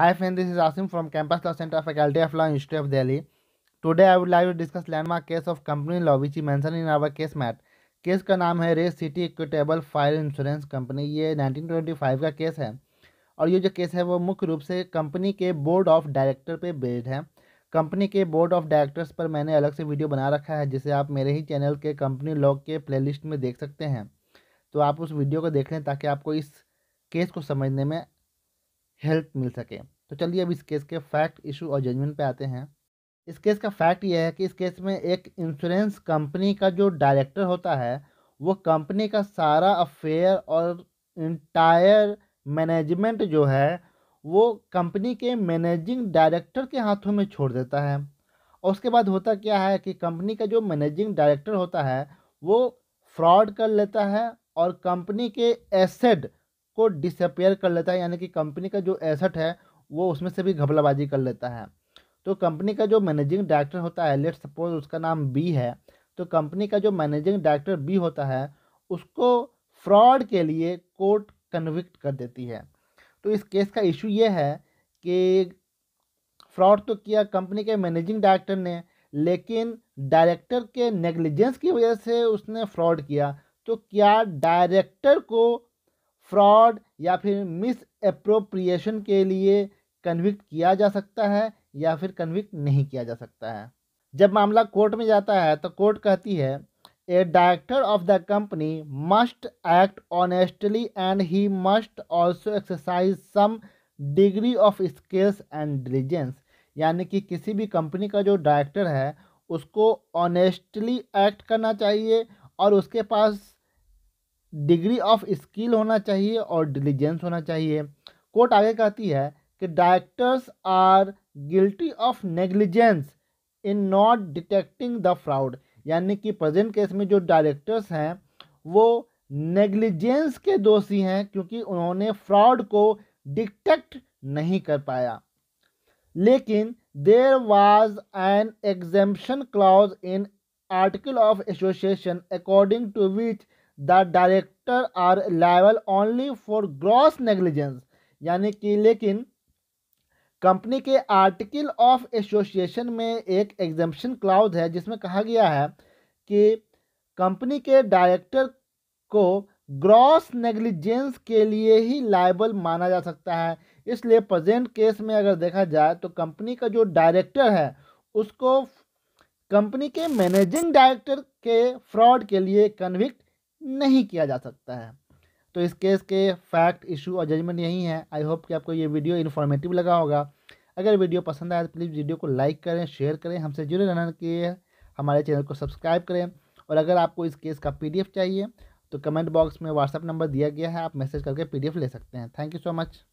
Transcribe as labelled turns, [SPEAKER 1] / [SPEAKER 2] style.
[SPEAKER 1] high friend this is Asim from campus law centre faculty of law University of Delhi today I would like to discuss landmark case of company law which mention in our case mat case का नाम है re city equitable fire insurance company ये 1925 का case है और ये जो case है वो मुख्य रूप से कंपनी के बोर्ड ऑफ डायरेक्टर पर बेस्ड है कंपनी के बोर्ड ऑफ डायरेक्टर्स पर मैंने अलग से वीडियो बना रखा है जिसे आप मेरे ही चैनल के कंपनी लॉ के लिस्ट में देख सकते हैं तो आप उस वीडियो को देख लें ताकि आपको इस केस को समझने में हेल्प मिल सके तो चलिए अब इस केस के फैक्ट इशू और जजमेंट पे आते हैं इस केस का फैक्ट यह है कि इस केस में एक इंश्योरेंस कंपनी का जो डायरेक्टर होता है वो कंपनी का सारा अफेयर और इंटायर मैनेजमेंट जो है वो कंपनी के मैनेजिंग डायरेक्टर के हाथों में छोड़ देता है और उसके बाद होता क्या है कि कंपनी का जो मैनेजिंग डायरेक्टर होता है वो फ्रॉड कर लेता है और कंपनी के एसेड को डिसअपेयर कर लेता है यानी कि कंपनी का जो एसेट है वो उसमें से भी घबलाबाजी कर लेता है तो कंपनी का जो मैनेजिंग डायरेक्टर होता है लेट सपोज उसका नाम बी है तो कंपनी का जो मैनेजिंग डायरेक्टर बी होता है उसको फ्रॉड के लिए कोर्ट कन्विक्ट कर देती है तो इस केस का इशू ये है कि फ्रॉड तो किया कंपनी के मैनेजिंग डायरेक्टर ने लेकिन डायरेक्टर के नेग्लिजेंस की वजह से उसने फ्रॉड किया तो क्या डायरेक्टर को फ्रॉड या फिर मिस अप्रोप्रिएशन के लिए कन्विक्ट किया जा सकता है या फिर कन्विक्ट नहीं किया जा सकता है जब मामला कोर्ट में जाता है तो कोर्ट कहती है a director of the company must act honestly and he must also exercise some degree of skills and diligence यानी कि किसी भी कंपनी का जो डायरेक्टर है उसको ऑनेस्टली एक्ट करना चाहिए और उसके पास डिग्री ऑफ स्किल होना चाहिए और डिलीजेंस होना चाहिए कोर्ट आगे कहती है कि directors are guilty of negligence in not detecting the fraud यानी कि प्रेजेंट केस में जो डायरेक्टर्स हैं वो नेग्लिजेंस के दोषी हैं क्योंकि उन्होंने फ्रॉड को डिटेक्ट नहीं कर पाया लेकिन there was an exemption clause in article of association according to which the director are liable only for gross negligence यानी कि लेकिन कंपनी के आर्टिकल ऑफ एसोसिएशन में एक एग्जाम्पन क्लाउज है जिसमें कहा गया है कि कंपनी के डायरेक्टर को ग्रॉस नेग्लिजेंस के लिए ही लाइबल माना जा सकता है इसलिए प्रजेंट केस में अगर देखा जाए तो कंपनी का जो डायरेक्टर है उसको कंपनी के मैनेजिंग डायरेक्टर के फ्रॉड के लिए कन्विक्ट नहीं किया जा सकता है तो इस केस के फैक्ट इशू और जजमेंट यही है आई होप कि आपको ये वीडियो इन्फॉर्मेटिव लगा होगा अगर वीडियो पसंद आए तो प्लीज़ वीडियो को लाइक करें शेयर करें हमसे जुड़े रहना के लिए हमारे चैनल को सब्सक्राइब करें और अगर आपको इस केस का पीडीएफ चाहिए तो कमेंट बॉक्स में व्हाट्सअप नंबर दिया गया है आप मैसेज करके पीडीएफ ले सकते हैं थैंक यू सो मच